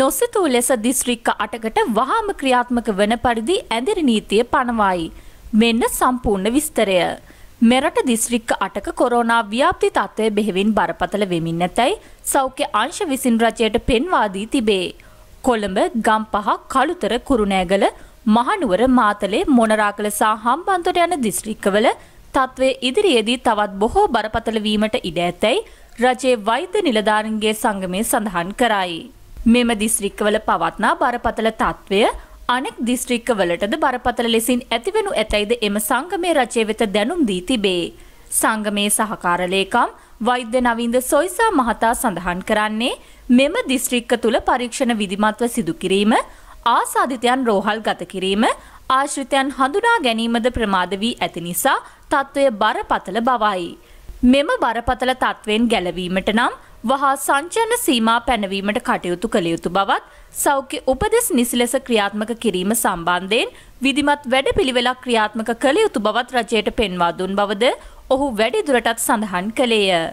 නොසිතූ ලෙස දිස්ත්‍රික්ක අටකට වහාම ක්‍රියාත්මක වන පරිදි ඇඳරි නීතිය පනවායි. මෙන්න සම්පූර්ණ විස්තරය. මෙරට දිස්ත්‍රික්ක අටක කොරෝනා ව්‍යාප්ති තත්ත්වය බෙහෙවින් බරපතල වෙමින් නැතැයි සෞඛ්‍ය අංශ විසින් රජයට පෙන්වා දී තිබේ. කොළඹ, ගම්පහ, කළුතර, කුරුණෑගල, මහනුවර, මාතලේ, මොනරාකල සහ හම්බන්තොට යන දිස්ත්‍රික්කවල තත්ත්වය ඉදිරියේදී තවත් බොහෝ බරපතල වීමට ඉඩ ඇතැයි රජයේ වෛද්‍ය නිලධාරීන්ගේ සංගමය සඳහන් කරයි. මෙම දිස්ත්‍රික්කවල පවත්නා බරපතල තත්ත්වය අනෙක් දිස්ත්‍රික්කවලටද බරපතල ලෙසින් ඇතිවෙනු ඇතැයිද එම සංගමය රජය වෙත දැනුම් දී තිබේ. සංගමයේ සහකාරලේකම් වෛද්‍ය නවින්ද සොයිසා මහතා සඳහන් කරන්නේ මෙම දිස්ත්‍රික්ක තුළ පරීක්ෂණ විධිමත්ව සිදුකිරීම ආසාධිතයන් රෝහල් ගත කිරීම ආශ්‍රිතයන් හඳුනා ගැනීමද ප්‍රමාද වී ඇති නිසා තත්ත්වය බරපතල බවයි. මෙම බරපතල තත්ත්වයෙන් ගැලවීමට නම් වහා සංචාන සීමා පැනවීමට කටයුතු කළ යුතු බවත් සෞඛ්‍ය උපදෙස් නිසිලෙස ක්‍රියාත්මක කිරීම සම්බන්ධයෙන් විධිමත් වැඩපිළිවෙලක් ක්‍රියාත්මක කළ යුතු බවත් රජයට පෙන්වා දුන් බවද ඔහු වැඩිදුරටත් සඳහන් කළේය.